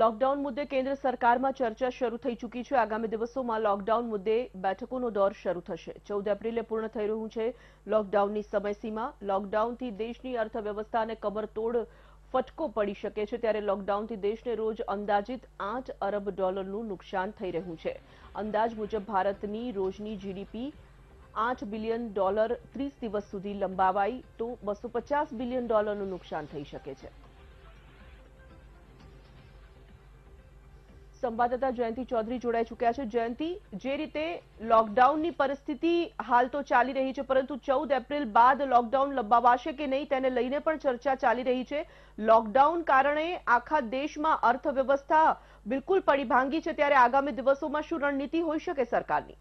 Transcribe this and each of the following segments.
lockdown મુદ્દે કેન્દ્ર સરકારમાં ચર્ચા શરૂ થઈ ચૂકી છે આગામી દિવસોમાં લોકડાઉન મુદ્દે બેઠકોનો દોર શરૂ થશે ચૌદ એપ્રિલે પૂર્ણ થઈ રહ્યું છે લોકડાઉનની સમયસીમા લોકડાઉનથી દેશની અર્થવ્યવસ્થાને કમરતોડ ફટકો પડી શકે છે ત્યારે લોકડાઉનથી દેશને રોજ અંદાજિત આઠ અરબ ડોલરનું નુકસાન થઈ રહ્યું છે અંદાજ મુજબ ભારતની રોજની જીડીપી આઠ બિલિયન ડોલર ત્રીસ દિવસ સુધી લંબાવાય તો બસો પચાસ બિલિયન ડોલરનું નુકસાન થઈ શકે છે સંવાદદાતા જયંતિ ચૌધરી જોડાઈ ચૂક્યા છે જયંતિ જે રીતે લોકડાઉનની પરિસ્થિતિ હાલ તો ચાલી રહી છે પરંતુ ચૌદ એપ્રિલ બાદ લોકડાઉન લંબાવાશે કે નહીં તેને લઈને પણ ચર્ચા ચાલી રહી છે લોકડાઉન કારણે આખા દેશમાં અર્થવ્યવસ્થા બિલકુલ પડી ભાંગી છે ત્યારે આગામી દિવસોમાં શું રણનીતિ હોઈ શકે સરકારની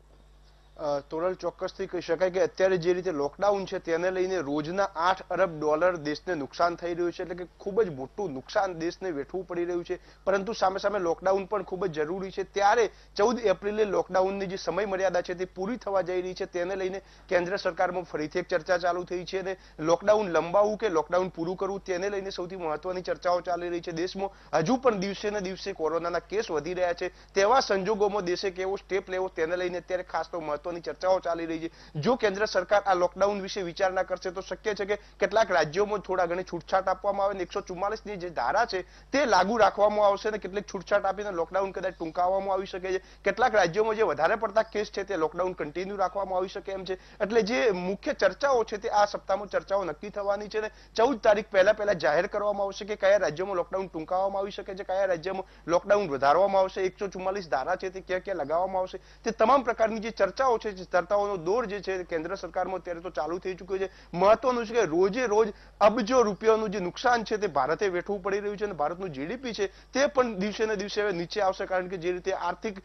તોરલ ચોક્કસથી કહી શકાય કે અત્યારે જે રીતે લોકડાઉન છે તેને લઈને રોજના આઠ અરબ ડોલર દેશને નુકસાન થઈ રહ્યું છે એટલે કે ખૂબ જ મોટું નુકસાન દેશને વેઠવું પડી રહ્યું છે પરંતુ સામે સામે લોકડાઉન પણ ખૂબ જ જરૂરી છે ત્યારે ચૌદ એપ્રિલે લોકડાઉનની જે સમય મર્યાદા છે તે પૂરી થવા જઈ રહી છે તેને લઈને કેન્દ્ર સરકારમાં ફરીથી એક ચર્ચા ચાલુ થઈ છે અને લોકડાઉન લંબાવવું કે લોકડાઉન પૂરું કરવું તેને લઈને સૌથી મહત્વની ચર્ચાઓ ચાલી રહી છે દેશમાં હજુ પણ દિવસે ને દિવસે કોરોનાના કેસ વધી રહ્યા છે તેવા સંજોગોમાં દેશે કેવો સ્ટેપ લેવો તેને લઈને અત્યારે ખાસ તો મહત્વ મહત્વની ચર્ચાઓ ચાલી રહી છે જો કેન્દ્ર સરકાર આ લોકડાઉન વિશે વિચારણા કરશે તો શક્ય છે કે કેટલાક રાજ્યોમાં થોડા ઘણી છૂટછાટ આપવામાં આવે એકસો ની જે ધારા છે તે લાગુ રાખવામાં આવશે અને કેટલીક છૂટછાટ આપીને લોકડાઉન કદાચ ટૂંકાવવામાં આવી શકે છે કેટલાક રાજ્યોમાં જે વધારે પડતા કેસ છે તે લોકડાઉન કન્ટિન્યુ રાખવામાં આવી શકે એમ છે એટલે જે મુખ્ય ચર્ચાઓ છે તે આ સપ્તાહમાં ચર્ચાઓ નક્કી થવાની છે ને ચૌદ તારીખ પહેલા પહેલા જાહેર કરવામાં આવશે કે કયા રાજ્યોમાં લોકડાઉન ટૂંકાવવામાં આવી શકે છે કયા રાજ્યમાં લોકડાઉન વધારવામાં આવશે એકસો ચુમ્માલીસ ધારા છે તે ક્યાં ક્યાં લગાવવામાં આવશે તે તમામ પ્રકારની જે ચર્ચાઓ વિચારતાઓ છે વિચારતાઓનો દોર જે છે કેન્દ્ર સરકારમાં ત્યારે તો ચાલુ થઈ ચૂક્યો છે મહત્વનું છે કે રોજે રોજ અબજો રૂપિયાનું જે નુકસાન છે તે ભારતે વેઠવું પડી રહ્યું છે અને ભારતનું જીડીપી છે તે પણ દિવસે ને દિવસે હવે નીચે આવશે કારણ કે જે રીતે આર્થિક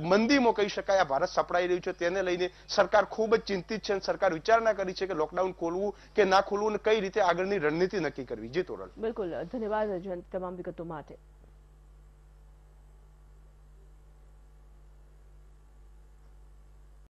મંદીમાં કહી શકાય આ ભારત સપડાઈ રહ્યું છે તેને લઈને સરકાર ખૂબ જ ચિંતિત છે અને સરકાર વિચારણા કરી છે કે લોકડાઉન ખોલવું કે ના ખોલવું અને કઈ રીતે આગળની રણનીતિ નક્કી કરવી જે તોરણ બિલકુલ ધન્યવાદ તમામ વિગતો માટે